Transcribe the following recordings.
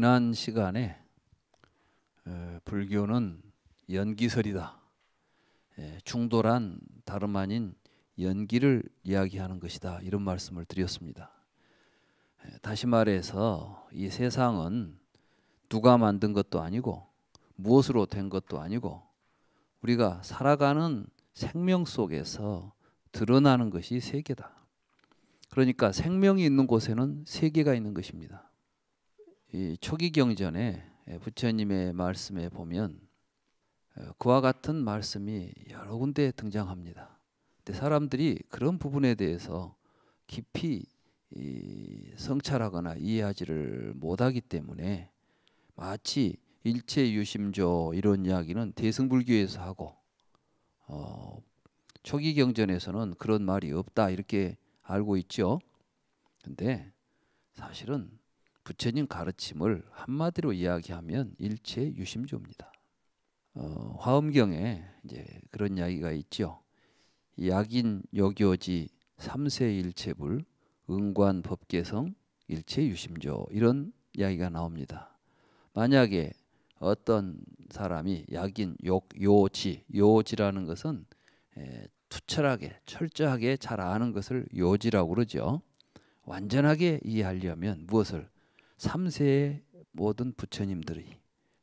지난 시간에 불교는 연기설이다. 중도란 다름 아닌 연기를 이야기하는 것이다. 이런 말씀을 드렸습니다. 다시 말해서 이 세상은 누가 만든 것도 아니고 무엇으로 된 것도 아니고 우리가 살아가는 생명 속에서 드러나는 것이 세계다. 그러니까 생명이 있는 곳에는 세계가 있는 것입니다. 이 초기 경전에 예, 부처님의 말씀에 보면 어, 그와 같은 말씀이 여러 군데 등장합니다. 근데 사람들이 그런 부분에 대해서 깊이 성찰하거나 이해하지를 못하기 때문에 마치 일체 유심조 이런 이야기는 대승불교에서 하고 어, 초기 경전에서는 그런 말이 없다 이렇게 알고 있죠. 근데 사실은 부처님 가르침을 한마디로 이야기하면 일체 유심조입니다. 어, 화엄경에 이제 그런 이야기가 있죠. 약인 여교지 삼세 일체불 응관 법계성 일체 유심조 이런 이야기가 나옵니다. 만약에 어떤 사람이 약인 욕 요지 요지라는 것은 에, 예, 투철하게 철저하게 잘 아는 것을 요지라고 그러죠. 완전하게 이해하려면 무엇을 삼세의 모든 부처님들이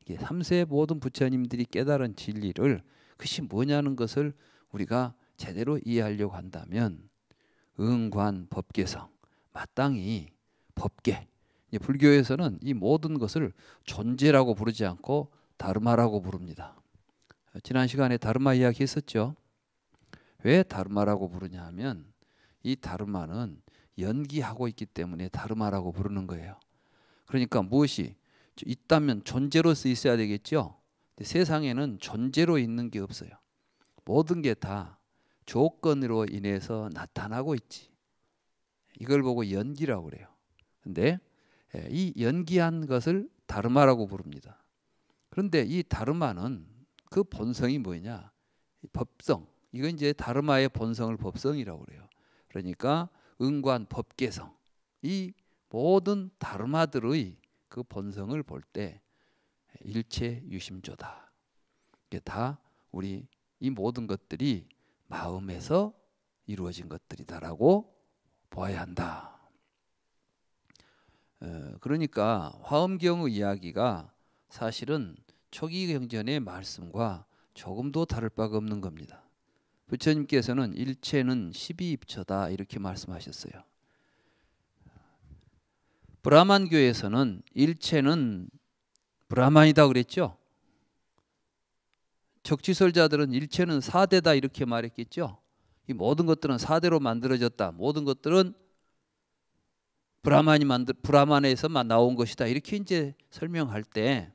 3세의 모든 부처님들이 깨달은 진리를 그것이 뭐냐는 것을 우리가 제대로 이해하려고 한다면 응관 법계성 마땅히 법계 불교에서는 이 모든 것을 존재라고 부르지 않고 다르마라고 부릅니다. 지난 시간에 다르마 이야기 했었죠. 왜 다르마라고 부르냐 하면 이 다르마는 연기하고 있기 때문에 다르마라고 부르는 거예요. 그러니까 무엇이 있다면 존재로서 있어야 되겠죠. 세상에는 존재로 있는 게 없어요. 모든 게 다 조건으로 인해서 나타나고 있지. 이걸 보고 연기라고 그래요. 근데 예, 이 연기한 것을 다르마라고 부릅니다. 그런데 이 다르마는 그 본성이 뭐냐? 법성. 이건 이제 다르마의 본성을 법성이라고 그래요. 그러니까 응관 법계성. 이 모든 다르마들의 그 본성을 볼 때 일체 유심조다. 이게 다 우리 이 모든 것들이 마음에서 이루어진 것들이다라고 보야 한다. 어, 그러니까 화엄경의 이야기가 사실은 초기 경전의 말씀과 조금도 다를 바가 없는 겁니다. 부처님께서는 일체는 십이입처다 이렇게 말씀하셨어요. 브라만 교에서는 일체는 브라만이다 그랬죠. 적지설자들은 일체는 사대다 이렇게 말했겠죠. 이 모든 것들은 사대로 만들어졌다. 모든 것들은 브라만이 만들 브라만에서 나온 것이다. 이렇게 이제 설명할 때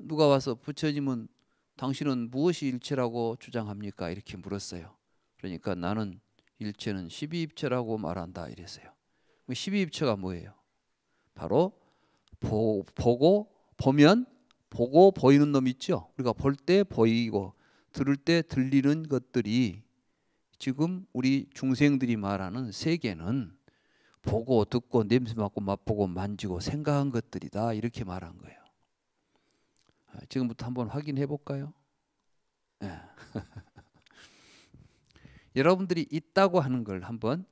누가 와서 부처님은 당신은 무엇이 일체라고 주장합니까? 이렇게 물었어요. 그러니까 나는 일체는 십이입체라고 말한다 이랬어요. 그 십이입체가 뭐예요? 바로 보, 보고 보면 보고 보이는 놈 있죠. 우리가 볼 때 보이고 들을 때 들리는 것들이 지금 우리 중생들이 말하는 세계는 보고 듣고 냄새 맡고 맛보고 만지고 생각한 것들이다 이렇게 말한 거예요. 아, 지금부터 한번 확인해 볼까요? 네. 여러분들이 있다고 하는 걸 한번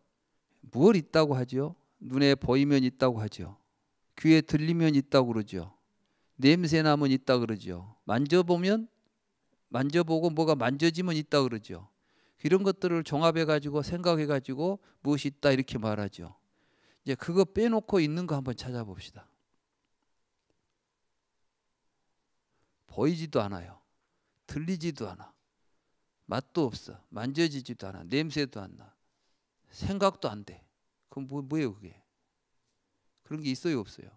무엇 있다고 하지요 눈에 보이면 있다고 하지요 귀에 들리면 있다 그러죠. 냄새 나면 있다 그러죠. 만져보면 만져보고 뭐가 만져지면 있다 그러죠. 이런 것들을 종합해 가지고 생각해 가지고 무엇이 있다 이렇게 말하죠. 이제 그거 빼놓고 있는 거 한번 찾아봅시다. 보이지도 않아요. 들리지도 않아. 맛도 없어. 만져지지도 않아. 냄새도 안 나. 생각도 안 돼. 그럼 뭐, 뭐예요 그게? 그런 게 있어요 없어요?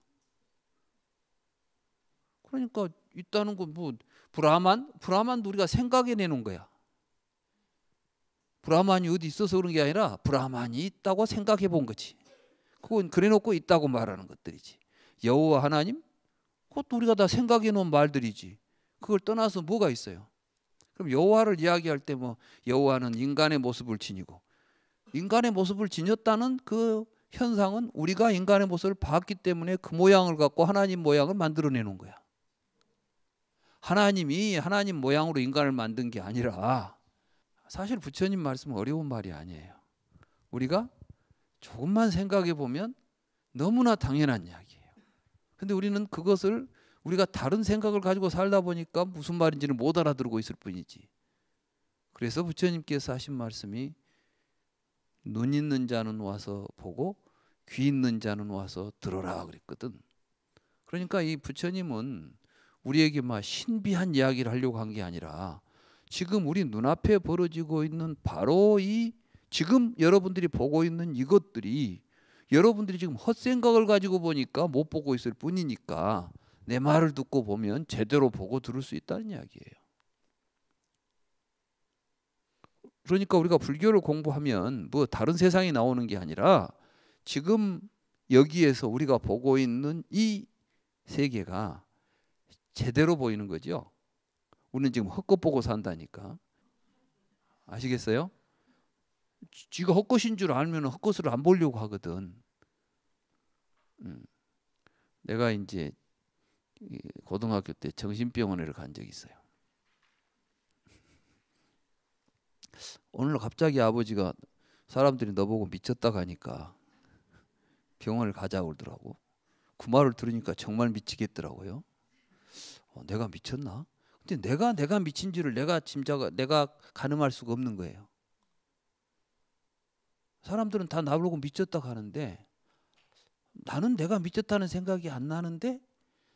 그러니까 있다는 건뭐 브라만 브라만도 우리가 생각해 내는 거야. 브라만이 어디 있어서 그런 게 아니라 브라만이 있다고 생각해 본 거지. 그건 그래놓고 있다고 말하는 것들이지. 여호와 하나님 그것도 우리가 다 생각해 놓은 말들이지. 그걸 떠나서 뭐가 있어요? 그럼 여호와를 이야기할 때 뭐 여호와는 인간의 모습을 지니고 인간의 모습을 지녔다는 그 현상은 우리가 인간의 모습을 봤기 때문에 그 모양을 갖고 하나님 모양을 만들어내는 거야. 하나님이 하나님 모양으로 인간을 만든 게 아니라 사실 부처님 말씀은 어려운 말이 아니에요. 우리가 조금만 생각해 보면 너무나 당연한 이야기예요. 근데 우리는 그것을 우리가 다른 생각을 가지고 살다 보니까 무슨 말인지는 못 알아들고 있을 뿐이지. 그래서 부처님께서 하신 말씀이 눈 있는 자는 와서 보고 귀 있는 자는 와서 들어라 그랬거든. 그러니까 이 부처님은 우리에게 막 신비한 이야기를 하려고 한 게 아니라 지금 우리 눈앞에 벌어지고 있는 바로 이 지금 여러분들이 보고 있는 이것들이 여러분들이 지금 헛생각을 가지고 보니까 못 보고 있을 뿐이니까 내 말을 듣고 보면 제대로 보고 들을 수 있다는 이야기예요. 그러니까 우리가 불교를 공부하면 뭐 다른 세상이 나오는 게 아니라 지금 여기에서 우리가 보고 있는 이 세계가 제대로 보이는 거죠. 우리는 지금 헛것 보고 산다니까. 아시겠어요? 지가 헛것인 줄 알면 헛것을 안 보려고 하거든. 음. 내가 이제 고등학교 때 정신병원에를 간 적이 있어요. 오늘 갑자기 아버지가 사람들이 너 보고 미쳤다 가니까 병원을 가자고 그러더라고. 그 말을 들으니까 정말 미치겠더라고요. 어, 내가 미쳤나? 근데 내가 내가 미친 줄을 내가 짐작 내가 가늠할 수가 없는 거예요. 사람들은 다 나보고 미쳤다 가는데 나는 내가 미쳤다는 생각이 안 나는데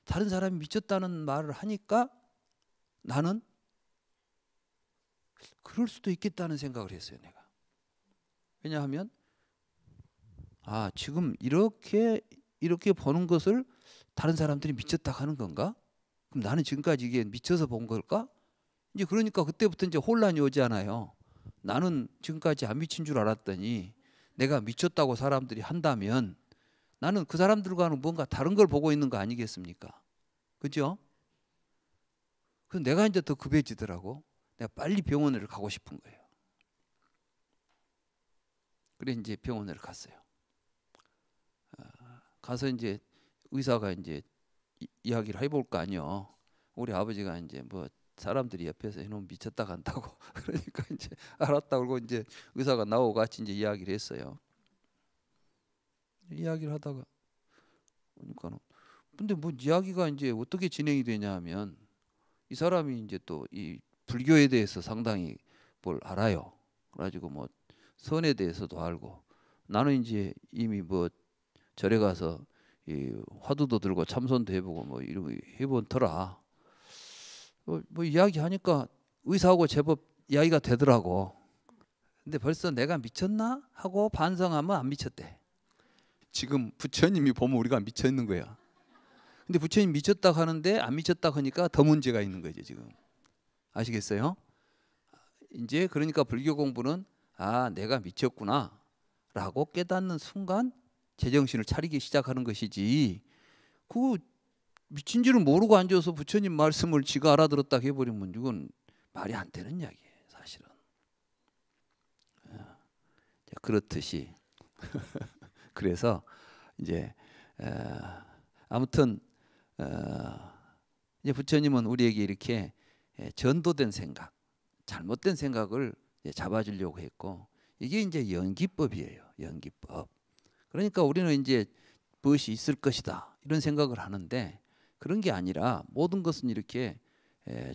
다른 사람이 미쳤다는 말을 하니까 나는 그럴 수도 있겠다는 생각을 했어요, 내가. 왜냐하면 아 지금 이렇게 이렇게 보는 것을 다른 사람들이 미쳤다 하는 건가? 그럼 나는 지금까지 이게 미쳐서 본 걸까? 이제 그러니까 그때부터 이제 혼란이 오잖아요. 나는 지금까지 안 미친 줄 알았더니 내가 미쳤다고 사람들이 한다면 나는 그 사람들과는 뭔가 다른 걸 보고 있는 거 아니겠습니까? 그죠? 그래서 내가 이제 더 급해지더라고. 내가 빨리 병원을 가고 싶은 거예요. 그래 이제 병원을 갔어요. 가서 이제 의사가 이제 이, 야기를 해볼 거 아니요. 우리 아버지가 이제 뭐 사람들이 옆에서 해 이놈 미쳤다 간다고 그러니까 이제 알았다 그러고 이제 의사가 나오고 같이 이제 이야기를 했어요. 이야기를 하다가 그러니까는 근데 뭐 이야기가 이제 어떻게 진행이 되냐 하면 이 사람이 이제 또 이 불교에 대해서 상당히 뭘 알아요. 그래가지고 뭐 선에 대해서도 알고 나는 이제 이미 뭐 절에 가서 이 화두도 들고 참선도 해보고 뭐 이런 해본 터라 뭐, 뭐 이야기하니까 의사하고 제법 이야기가 되더라고. 근데 벌써 내가 미쳤나 하고 반성하면 안 미쳤대. 지금 부처님이 보면 우리가 미쳐 있는 거야. 근데 부처님 미쳤다 하는데 안 미쳤다 하니까 더 문제가 있는 거죠 지금. 아시겠어요? 이제 그러니까 불교 공부는 아 내가 미쳤구나라고 깨닫는 순간 제정신을 차리기 시작하는 것이지 그거 미친 줄은 모르고 앉아서 부처님 말씀을 지가 알아들었다 해버리면 이건 말이 안 되는 이야기예요 사실은 예. 그렇듯이 그래서 이제 아무튼 어, 이제 부처님은 우리에게 이렇게 예, 전도된 생각 잘못된 생각을 잡아주려고 했고 이게 이제 연기법이에요 연기법 그러니까 우리는 이제 무이 있을 것이다 이런 생각을 하는데 그런 게 아니라 모든 것은 이렇게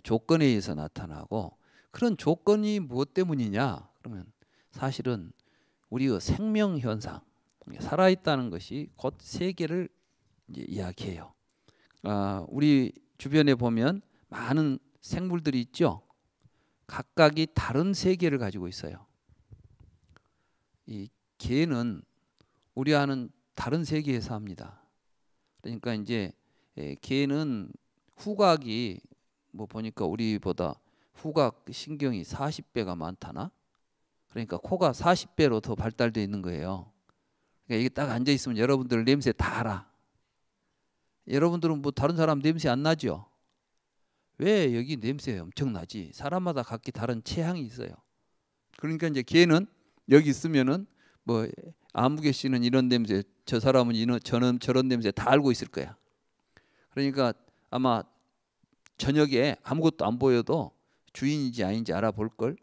조건에 의해서 나타나고 그런 조건이 무엇 때문이냐 그러면 사실은 우리의 생명 현상 살아 있다는 것이 곧 세계를 이제 이야기해요. 아, 우리 주변에 보면 많은 생물들이 있죠. 각각이 다른 세계를 가지고 있어요. 이 개는 우리와는 다른 세계에서 합니다. 그러니까 이제 예, 개는 후각이 뭐 보니까 우리보다 후각 신경이 40배가 많다나? 그러니까 코가 40배로 더 발달되어 있는 거예요. 그러니까 이게 딱 앉아 있으면 여러분들 냄새 다 알아. 여러분들은 뭐 다른 사람 냄새 안 나죠? 왜 여기 냄새 엄청 나지? 사람마다 각기 다른 체향이 있어요. 그러니까 이제 개는 여기 있으면은 뭐 아무개 씨는 이런 냄새, 저 사람은 이런 저는 저런 냄새 다 알고 있을 거야. 그러니까 아마 저녁에 아무것도 안 보여도 주인인지 아닌지 알아볼 걸.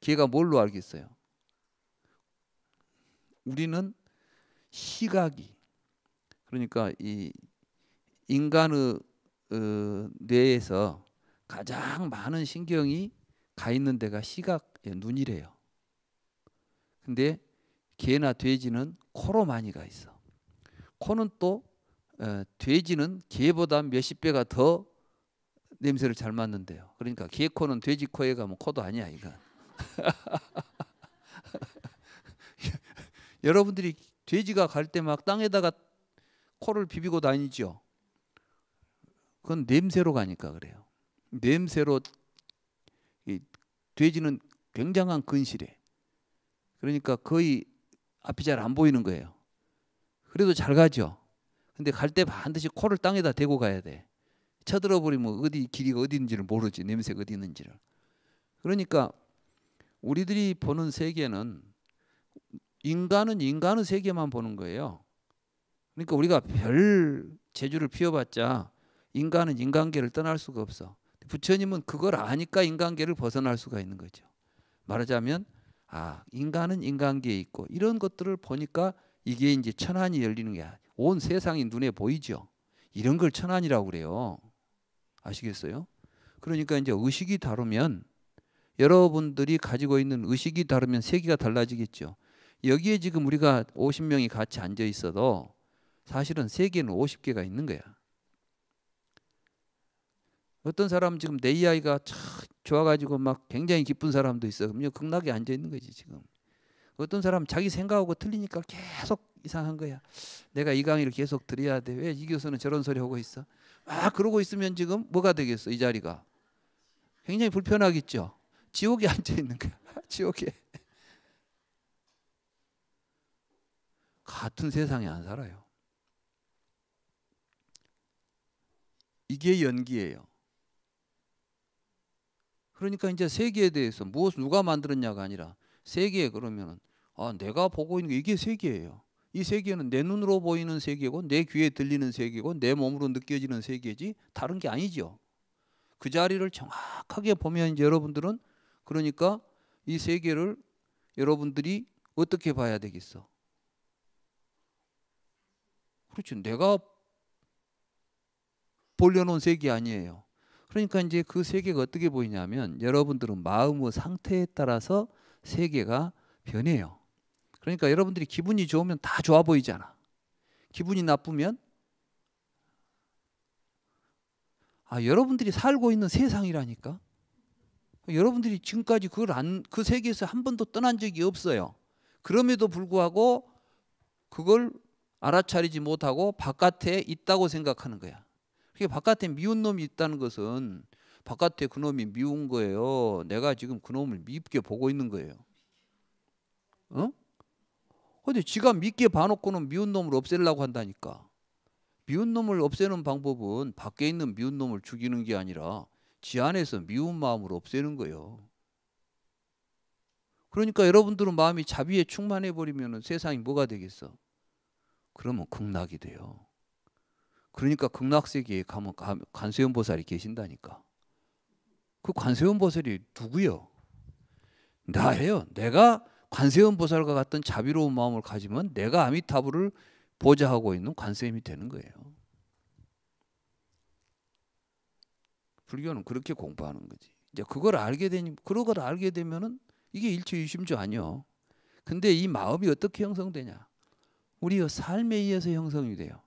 걔가 뭘로 알겠어요? 우리는 시각이 그러니까 이 인간의 어, 뇌에서 가장 많은 신경이 가 있는 데가 시각 눈이래요. 근데 개나 돼지는 코로 많이 가 있어. 코는 또 에, 돼지는 개보다 몇십 배가 더 냄새를 잘 맡는데요. 그러니까 개 코는 돼지 코에 가면 코도 아니야 이건. 여러분들이 돼지가 갈 때 막 땅에다가 코를 비비고 다니죠. 그건 냄새로 가니까 그래요. 냄새로 돼지는 굉장한 근실에. 그러니까 거의 앞이 잘 안 보이는 거예요. 그래도 잘 가죠. 근데 갈 때 반드시 코를 땅에다 대고 가야 돼. 쳐들어 버리면 뭐 어디 길이 어디인지를 모르지. 냄새가 어디 있는지를. 그러니까 우리들이 보는 세계는 인간은 인간의 세계만 보는 거예요. 그러니까 우리가 별 재주를 피워봤자 인간은 인간계를 떠날 수가 없어. 부처님은 그걸 아니까 인간계를 벗어날 수가 있는 거죠. 말하자면 아 인간은 인간계에 있고 이런 것들을 보니까 이게 이제 천안이 열리는 게온 세상이 눈에 보이죠. 이런 걸 천안이라고 그래요. 아시겠어요? 그러니까 이제 의식이 다르면 여러분들이 가지고 있는 의식이 다르면 세계가 달라지겠죠. 여기에 지금 우리가 50명이 같이 앉아 있어도 사실은 세계는 50개가 있는 거야. 어떤 사람 지금 내 이야기가 참 좋아가지고 막 굉장히 기쁜 사람도 있어. 그럼요 극락에 앉아 있는 거지 지금. 어떤 사람 자기 생각하고 틀리니까 계속 이상한 거야. 내가 이 강의를 계속 들어야 돼. 왜 이 교수는 저런 소리 하고 있어? 막 그러고 있으면 지금 뭐가 되겠어 이 자리가. 굉장히 불편하겠죠. 지옥에 앉아 있는 거야. 지옥에. 같은 세상에 안 살아요. 이게 연기예요. 그러니까 이제 세계에 대해서 무엇 누가 만들었냐가 아니라 세계 에 그러면은 아 내가 보고 있는 게 이게 세계예요. 이 세계는 내 눈으로 보이는 세계고 내 귀에 들리는 세계고 내 몸으로 느껴지는 세계지 다른 게 아니죠. 그 자리를 정확하게 보면 이제 여러분들은 그러니까 이 세계를 여러분들이 어떻게 봐야 되겠어? 그렇죠. 내가 벌려놓은 세계 아니에요. 그러니까 이제 그 세계가 어떻게 보이냐면 여러분들은 마음의 상태에 따라서 세계가 변해요. 그러니까 여러분들이 기분이 좋으면 다 좋아 보이잖아. 기분이 나쁘면 아, 여러분들이 살고 있는 세상이라니까. 여러분들이 지금까지 그걸 안, 그 세계에서 한 번도 떠난 적이 없어요. 그럼에도 불구하고 그걸 알아차리지 못하고 바깥에 있다고 생각하는 거야. 그게 바깥에 미운 놈이 있다는 것은 바깥에 그놈이 미운 거예요. 내가 지금 그놈을 미흡게 보고 있는 거예요. 어? 근데 지가 믿게 봐놓고는 미운 놈을 없애려고 한다니까. 미운 놈을 없애는 방법은 밖에 있는 미운 놈을 죽이는 게 아니라 지 안에서 미운 마음을 없애는 거예요. 그러니까 여러분들은 마음이 자비에 충만해 버리면 세상이 뭐가 되겠어? 그러면 극락이 돼요. 그러니까 극락세계에 가면 관세음 보살이 계신다니까. 그 관세음 보살이 누구요? 나예요. 내가 관세음 보살과 같은 자비로운 마음을 가지면 내가 아미타불을 보좌하고 있는 관세음이 되는 거예요. 불교는 그렇게 공부하는 거지. 이제 그걸 알게 되니 그걸 알게 되면은 이게 일체유심조 아니요. 근데 이 마음이 어떻게 형성되냐? 우리의 삶에 의해서 형성이 돼요.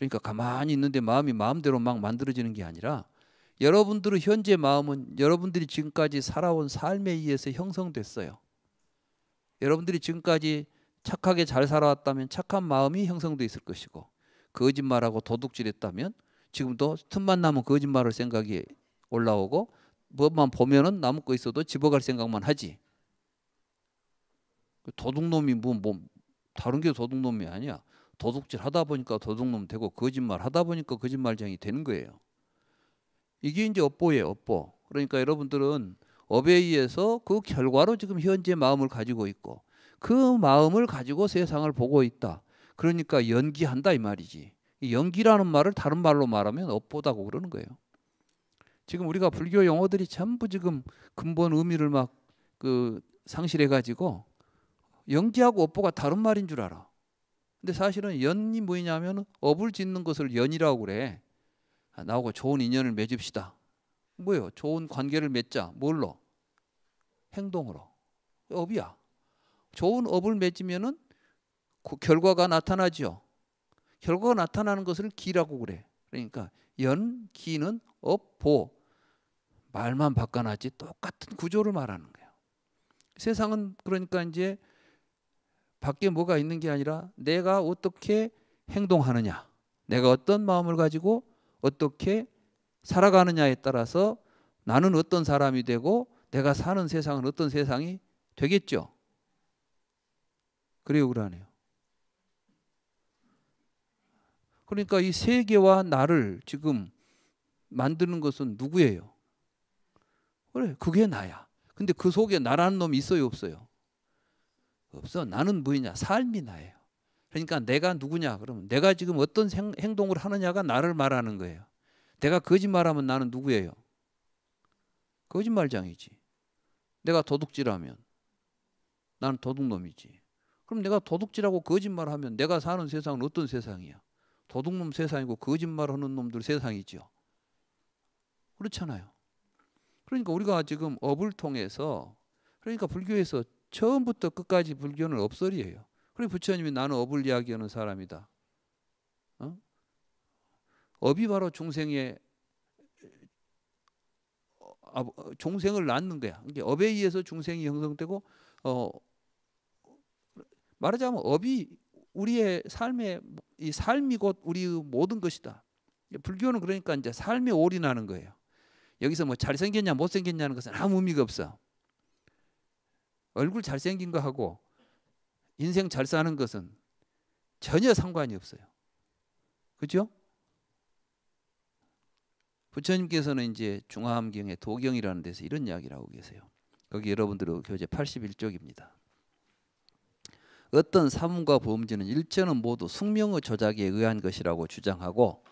그러니까 가만히 있는데 마음이 마음대로 막 만들어지는 게 아니라 여러분들의 현재 마음은 여러분들이 지금까지 살아온 삶에 의해서 형성됐어요. 여러분들이 지금까지 착하게 잘 살아왔다면 착한 마음이 형성돼 있을 것이고 거짓말하고 도둑질했다면 지금도 틈만 나면 거짓말을 생각이 올라오고 뭐만 보면은 남은 거 있어도 집어갈 생각만 하지. 도둑놈이 뭐, 뭐 다른 게 도둑놈이 아니야. 도둑질 하다 보니까 도둑놈 되고 거짓말 하다 보니까 거짓말쟁이 되는 거예요. 이게 이제 업보예요, 업보. 그러니까 여러분들은 업에 의해서 그 결과로 지금 현재 마음을 가지고 있고 그 마음을 가지고 세상을 보고 있다. 그러니까 연기한다 이 말이지. 연기라는 말을 다른 말로 말하면 업보다고 그러는 거예요. 지금 우리가 불교 용어들이 전부 지금 근본 의미를 막 그 상실해 가지고 연기하고 업보가 다른 말인 줄 알아. 근데 사실은 연이 뭐냐면 업을 짓는 것을 연이라고 그래. 아, 나하고 좋은 인연을 맺읍시다. 뭐요? 좋은 관계를 맺자. 뭘로? 행동으로. 업이야. 좋은 업을 맺으면은 그 결과가 나타나지요. 결과가 나타나는 것을 기라고 그래. 그러니까 연, 기는 업, 보 말만 바꿔놨지 똑같은 구조를 말하는 거예요. 세상은 그러니까 이제 밖에 뭐가 있는 게 아니라 내가 어떻게 행동하느냐, 내가 어떤 마음을 가지고 어떻게 살아가느냐에 따라서 나는 어떤 사람이 되고 내가 사는 세상은 어떤 세상이 되겠죠. 그래요, 그러네요. 그러니까 이 세계와 나를 지금 만드는 것은 누구예요? 그래, 그게 나야. 근데 그 속에 나라는 놈이 있어요, 없어요? 없어. 나는 뭐냐? 삶이 나예요. 그러니까 내가 누구냐? 그러면 내가 지금 어떤 행동을 하느냐가 나를 말하는 거예요. 내가 거짓말하면 나는 누구예요? 거짓말장이지. 내가 도둑질하면 나는 도둑놈이지. 그럼 내가 도둑질하고 거짓말하면 내가 사는 세상은 어떤 세상이야? 도둑놈 세상이고 거짓말하는 놈들 세상이죠 그렇잖아요. 그러니까 우리가 지금 업을 통해서 그러니까 불교에서 처음부터 끝까지 불교는 업설이에요. 그래 부처님이 나는 업을 이야기하는 사람이다. 어? 업이 바로 중생의 종생을 어, 아, 낳는 거야. 그러 그러니까 업에 의해서 중생이 형성되고 어, 말하자면 업이 우리의 삶의 이 삶이 곧 우리의 모든 것이다. 불교는 그러니까 이제 삶에 올인하는 거예요. 여기서 뭐 잘생겼냐 못생겼냐는 것은 아무 의미가 없어. 얼굴 잘생긴 거하고 인생 잘 사는 것은 전혀 상관이 없어요. 그죠? 부처님께서는 이제 중화함경의 도경이라는 데서 이런 이야기를 하고 계세요. 거기 여러분들의 교재 81쪽입니다. 어떤 사문과 범죄는 일체는 모두 숙명의 조작에 의한 것이라고 주장하고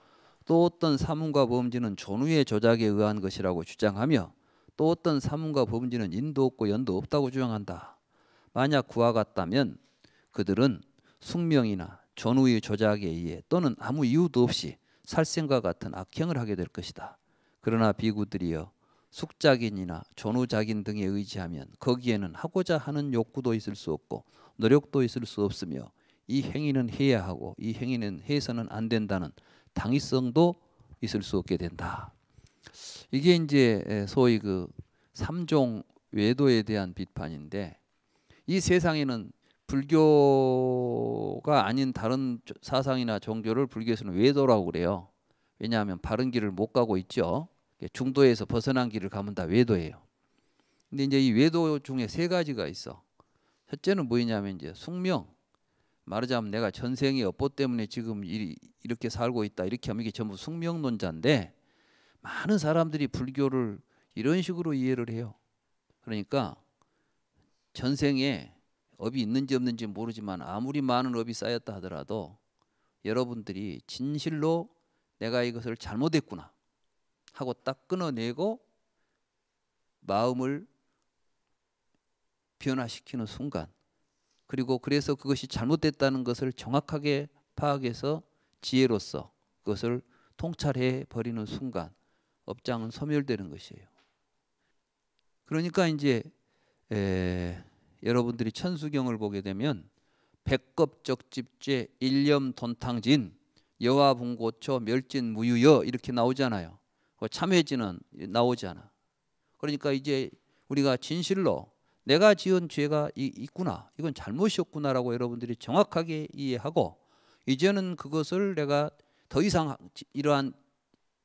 또 어떤 사문과 범죄는 존우의 조작에 의한 것이라고 주장하며 또 어떤 사문과 법은지는 인도 없고 연도 없다고 주장한다. 만약 그와 같다면 그들은 숙명이나 전후의 조작에 의해 또는 아무 이유도 없이 살생과 같은 악행을 하게 될 것이다. 그러나 비구들이여 숙작인이나 전후작인 등에 의지하면 거기에는 하고자 하는 욕구도 있을 수 없고 노력도 있을 수 없으며 이 행위는 해야 하고 이 행위는 해서는 안 된다는 당위성도 있을 수 없게 된다. 이게 이제 소위 그 삼종 외도에 대한 비판인데 이 세상에는 불교가 아닌 다른 사상이나 종교를 불교에서는 외도라고 그래요. 왜냐하면 바른 길을 못 가고 있죠. 중도에서 벗어난 길을 가면 다 외도예요. 근데 이제 이 외도 중에 세 가지가 있어. 첫째는 뭐냐면 이제 숙명. 말하자면 내가 전생의 업보 때문에 지금 이, 렇게 살고 있다. 이렇게 하면 이게 전부 숙명론자인데 많은 사람들이 불교를 이런 식으로 이해를 해요. 그러니까 전생에 업이 있는지 없는지 모르지만 아무리 많은 업이 쌓였다 하더라도 여러분들이 진실로 내가 이것을 잘못했구나 하고 딱 끊어내고 마음을 변화시키는 순간 그리고 그래서 그것이 잘못됐다는 것을 정확하게 파악해서 지혜로서 그것을 통찰해 버리는 순간 업장은 소멸되는 것이에요. 그러니까 이제 에, 여러분들이 천수경을 보게 되면 백겁적집제 일념 돈탕진 여화분고초 멸진 무유여 이렇게 나오잖아요. 그 참회지는 나오잖아 그러니까 이제 우리가 진실로 내가 지은 죄가 있구나 이건 잘못이었구나라고 여러분들이 정확하게 이해하고 이제는 그것을 내가 더 이상 이러한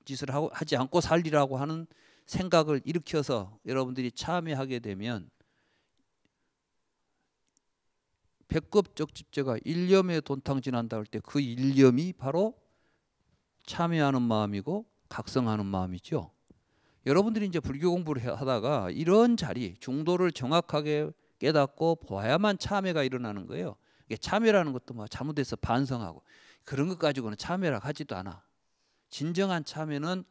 짓을 하고, 하지 않고 살리라고 하는 생각을 일으켜서 여러분들이 참여하게 되면 백급 적집제가 일념에 돈탕지난다할 때 그 일념이 바로 참여하는 마음이고 각성하는 마음이죠. 여러분들이 이제 불교 공부를 하다가 이런 자리 중도를 정확하게 깨닫고 봐야만 참회가 일어나는 거예요. 이게 참회라는 것도 막 뭐 잘못해서 반성하고 그런 것 가지고는 참회라 하지도 않아. 진정한 참여는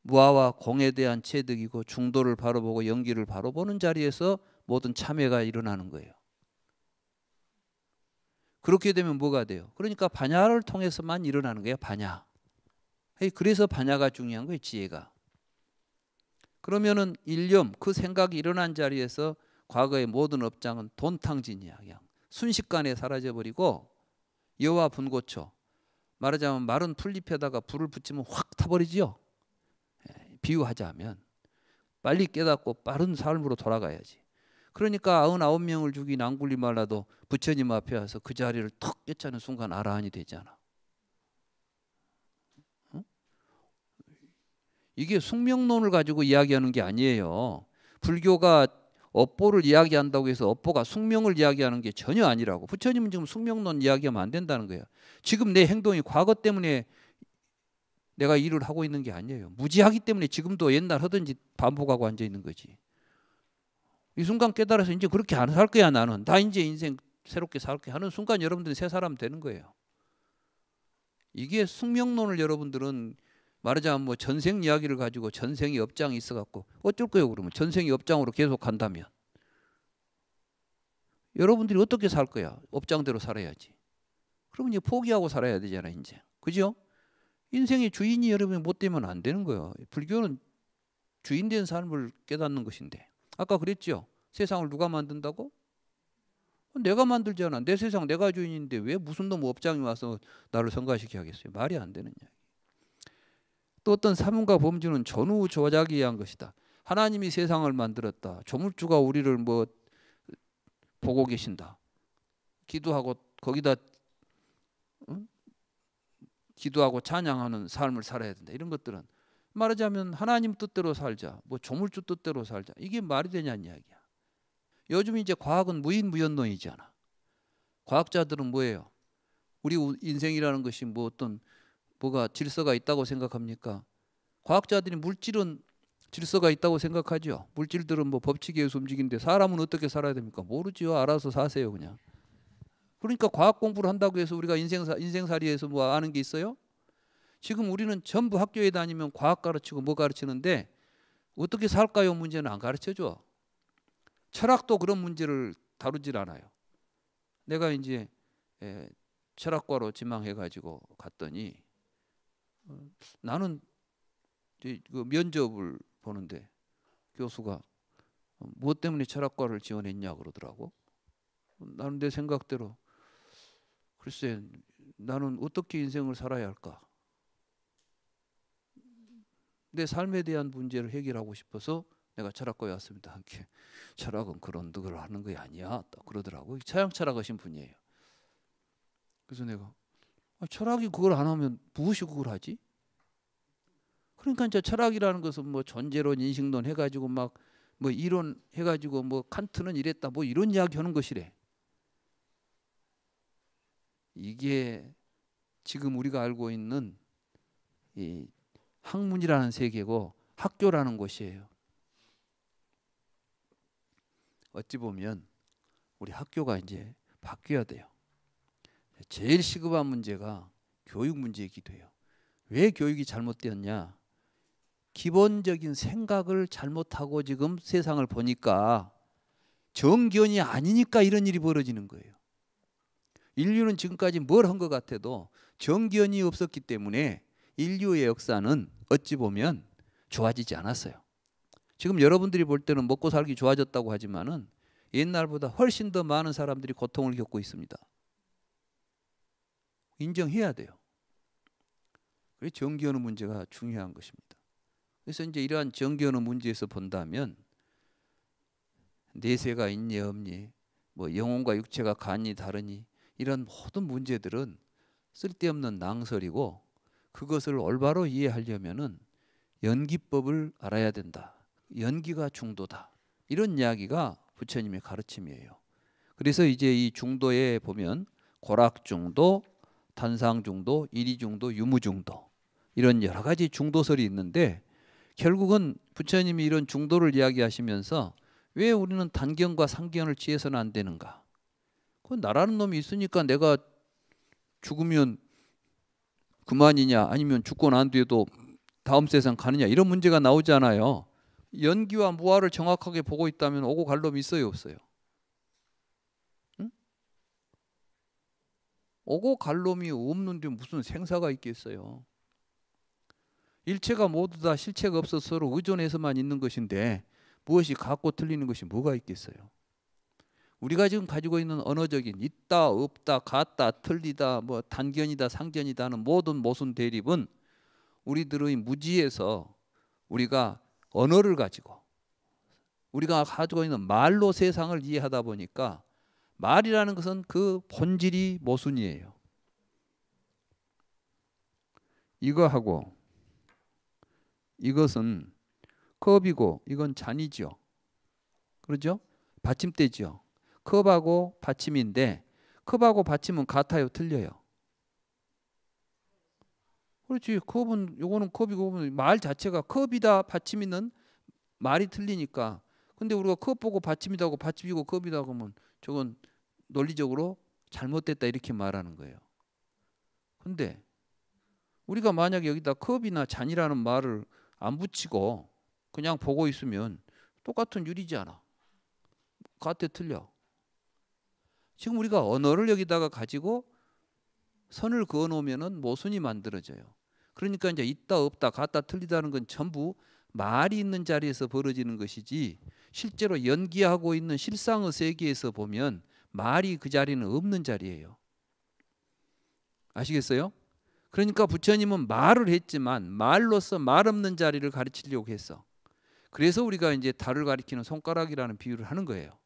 무아와 공에 대한 체득이고 중도를 바로 보고 연기를 바로 보는 자리에서 모든 참여가 일어나는 거예요. 그렇게 되면 뭐가 돼요? 그러니까 반야를 통해서만 일어나는 거예요. 반야. 그래서 반야가 중요한 거예요. 지혜가. 그러면은 일념 그 생각이 일어난 자리에서 과거의 모든 업장은 돈탕진이야. 그냥 순식간에 사라져 버리고 여와 분고초 말하자면 말은 풀잎에다가 불을 붙이면 확 타버리지요. 예, 비유하자면 빨리 깨닫고 빠른 삶으로 돌아가야지. 그러니까 아흔아홉 명을 죽인 안굴리 말라도 부처님 앞에 와서 그 자리를 턱 깨차는 순간 아라한이 되잖아. 어? 이게 숙명론을 가지고 이야기하는 게 아니에요. 불교가 업보를 이야기한다고 해서 업보가 숙명을 이야기하는 게 전혀 아니라고. 부처님은 지금 숙명론 이야기하면 안 된다는 거예요. 지금 내 행동이 과거 때문에 내가 일을 하고 있는 게 아니에요. 무지하기 때문에 지금도 옛날 하든지 반복하고 앉아 있는 거지. 이 순간 깨달아서 이제 그렇게 안 살 거야 나는. 나 이제 인생 새롭게 살게 하는 순간 여러분들이 새 사람 되는 거예요. 이게 숙명론을 여러분들은 말하자면 뭐 전생 이야기를 가지고 전생의 업장이 있어 갖고 어쩔 거예요 그러면 전생의 업장으로 계속 간다면 여러분들이 어떻게 살 거야 업장대로 살아야지 그러면 이제 포기하고 살아야 되잖아 이제 그죠 인생의 주인이 여러분이 못 되면 안 되는 거예요 불교는 주인된 삶을 깨닫는 것인데 아까 그랬죠 세상을 누가 만든다고 내가 만들잖아 내 세상 내가 주인인데 왜 무슨 놈 업장이 와서 나를 성가시켜 하겠어요 말이 안 되는 이야기 또 어떤 사문과 범주는 전후 조작에 한 것이다. 하나님이 세상을 만들었다. 조물주가 우리를 뭐 보고 계신다. 기도하고 거기다 응? 기도하고 찬양하는 삶을 살아야 된다. 이런 것들은 말하자면 하나님 뜻대로 살자. 뭐 조물주 뜻대로 살자. 이게 말이 되냐는 이야기야. 요즘 이제 과학은 무인무연론이잖아. 과학자들은 뭐예요? 우리 인생이라는 것이 뭐 어떤 뭐가 질서가 있다고 생각합니까? 과학자들이 물질은 질서가 있다고 생각하죠. 물질들은 뭐 법칙에 의해서 움직이는데 사람은 어떻게 살아야 됩니까? 모르지요. 알아서 사세요 그냥. 그러니까 과학 공부를 한다고 해서 우리가 인생사 인생살이에서 뭐 아는 게 있어요? 지금 우리는 전부 학교에 다니면 과학 가르치고 뭐 가르치는데 어떻게 살까요 문제는 안 가르쳐 줘. 철학도 그런 문제를 다루질 않아요. 내가 이제 예, 철학과로 지망해 가지고 갔더니 나는 그 면접을 보는데 교수가 무엇 때문에 철학과를 지원했냐 그러더라고. 나는 내 생각대로 글쎄 나는 어떻게 인생을 살아야 할까? 내 삶에 대한 문제를 해결하고 싶어서 내가 철학과에 왔습니다. 함께 철학은 그런 득을 하는 게 아니야. 딱 그러더라고. 차양 철학하신 분이에요. 그래서 내가 아, 철학이 그걸 안 하면 무엇이 그걸 하지? 그러니까 이제 철학이라는 것은 뭐 전제론, 인식론 해가지고 막 뭐 이론 해가지고 뭐 칸트는 이랬다 뭐 이런 이야기 하는 것이래. 이게 지금 우리가 알고 있는 이 학문이라는 세계고 학교라는 곳이에요. 어찌 보면 우리 학교가 이제 바뀌어야 돼요. 제일 시급한 문제가 교육 문제이기도 해요. 왜 교육이 잘못되었냐? 기본적인 생각을 잘못하고 지금 세상을 보니까 정기원이 아니니까 이런 일이 벌어지는 거예요. 인류는 지금까지 뭘 한 것 같아도 정기원이 없었기 때문에 인류의 역사는 어찌 보면 좋아지지 않았어요. 지금 여러분들이 볼 때는 먹고 살기 좋아졌다고 하지만은 옛날보다 훨씬 더 많은 사람들이 고통을 겪고 있습니다. 인정해야 돼요. 그래서 정기연의 문제가 중요한 것입니다. 그래서 이제 이러한 정기연의 문제에서 본다면 내세가 있니 없니 뭐 영혼과 육체가 간이 다르니 이런 모든 문제들은 쓸데없는 낭설이고 그것을 올바로 이해하려면은 연기법을 알아야 된다. 연기가 중도다. 이런 이야기가 부처님의 가르침이에요. 그래서 이제 이 중도에 보면 고락 중도, 탄상 중도 이리 중도 유무 중도 이런 여러 가지 중도설이 있는데 결국은 부처님이 이런 중도를 이야기하시면서 왜 우리는 단견과 상견을 취해서는 안 되는가? 그건 나라는 놈이 있으니까 내가 죽으면 그만이냐 아니면 죽고 난 뒤에도 다음 세상 가느냐 이런 문제가 나오잖아요. 연기와 무화를 정확하게 보고 있다면 오고 갈 놈이 있어요 없어요? 오고 갈 놈이 없는데 무슨 생사가 있겠어요. 일체가 모두 다 실체가 없어 서로 의존해서만 있는 것인데 무엇이 갖고 틀리는 것이 뭐가 있겠어요? 우리가 지금 가지고 있는 언어적인 있다, 없다, 같다, 틀리다, 뭐 단견이다, 상견이다 하는 모든 모순 대립은 우리들의 무지에서 우리가 언어를 가지고 우리가 가지고 있는 말로 세상을 이해하다 보니까 말이라는 것은 그 본질이 모순이에요. 이거하고 이것은 컵이고 이건 잔이죠. 그렇죠 받침대죠. 컵하고 받침인데 컵하고 받침은 같아요, 틀려요. 그렇지. 컵은 요거는 컵이고 말 자체가 컵이다 받침 있는 말이 틀리니까. 근데 우리가 컵 보고 받침이다고 받침이고 컵이다 그러면 저건 논리적으로 잘못됐다 이렇게 말하는 거예요. 근데 우리가 만약 여기다 컵이나 잔이라는 말을 안 붙이고 그냥 보고 있으면 똑같은 유리잖아. 같아 틀려. 지금 우리가 언어를 여기다가 가지고 선을 그어 놓으면은 모순이 만들어져요. 그러니까 이제 있다 없다 같다 틀리다는 건 전부 말이 있는 자리에서 벌어지는 것이지 실제로 연기하고 있는 실상의 세계에서 보면 말이 그 자리는 없는 자리예요. 아시겠어요? 그러니까 부처님은 말을 했지만 말로서 말 없는 자리를 가르치려고 했어. 그래서 우리가 이제 달을 가리키는 손가락이라는 비유를 하는 거예요.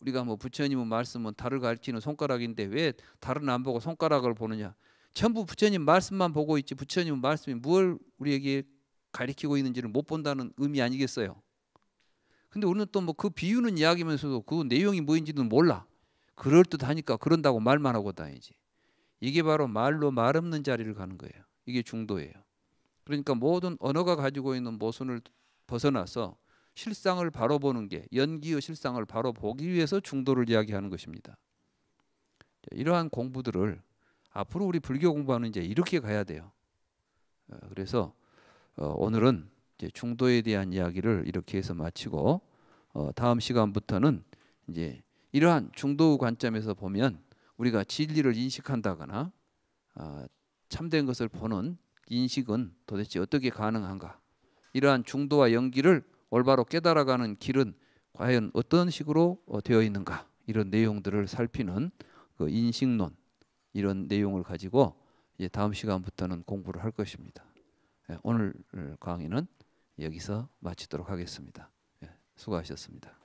우리가 뭐 부처님은 말씀은 뭐 달을 가리키는 손가락인데 왜 달은 안 보고 손가락을 보느냐? 전부 부처님 말씀만 보고 있지 부처님은 말씀이 무엇 우리에게 가리키고 있는지를 못 본다는 의미 아니겠어요? 근데 우리는 또 뭐 그 비유는 이야기면서도 그 내용이 뭐인지는 몰라. 그럴 듯 하니까 그런다고 말만 하고 다니지. 이게 바로 말로 말 없는 자리를 가는 거예요. 이게 중도예요. 그러니까 모든 언어가 가지고 있는 모순을 벗어나서 실상을 바로 보는 게 연기의 실상을 바로 보기 위해서 중도를 이야기하는 것입니다. 이러한 공부들을 앞으로 우리 불교 공부하는 이제 이렇게 가야 돼요. 어, 그래서 어, 오늘은 중도에 대한 이야기를 이렇게 해서 마치고 어, 다음 시간부터는 이제 이러한 중도 관점에서 보면 우리가 진리를 인식한다거나 어, 참된 것을 보는 인식은 도대체 어떻게 가능한가? 이러한 중도와 연기를 올바로 깨달아가는 길은 과연 어떤 식으로 어, 되어 있는가? 이런 내용들을 살피는 그 인식론 이런 내용을 가지고 이제 다음 시간부터는 공부를 할 것입니다. 예, 오늘 강의는 여기서 마치도록 하겠습니다. 예, 수고하셨습니다.